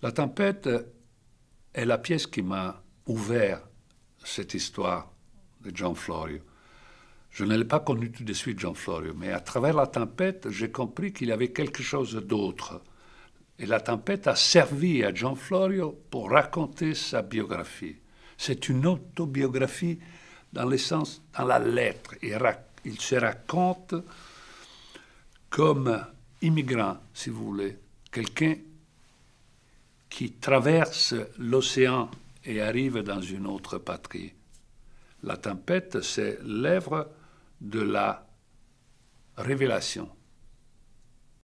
La tempête est la pièce qui m'a ouvert cette histoire de Jean Florio. Je ne l'ai pas connu tout de suite, Jean Florio, mais à travers la tempête, j'ai compris qu'il y avait quelque chose d'autre. Et la tempête a servi à Jean Florio pour raconter sa biographie. C'est une autobiographie dans sens, dans la lettre. il se raconte comme immigrant, si vous voulez, quelqu'un qui traverse l'océan et arrive dans une autre patrie. La tempête, c'est l'œuvre de la révélation.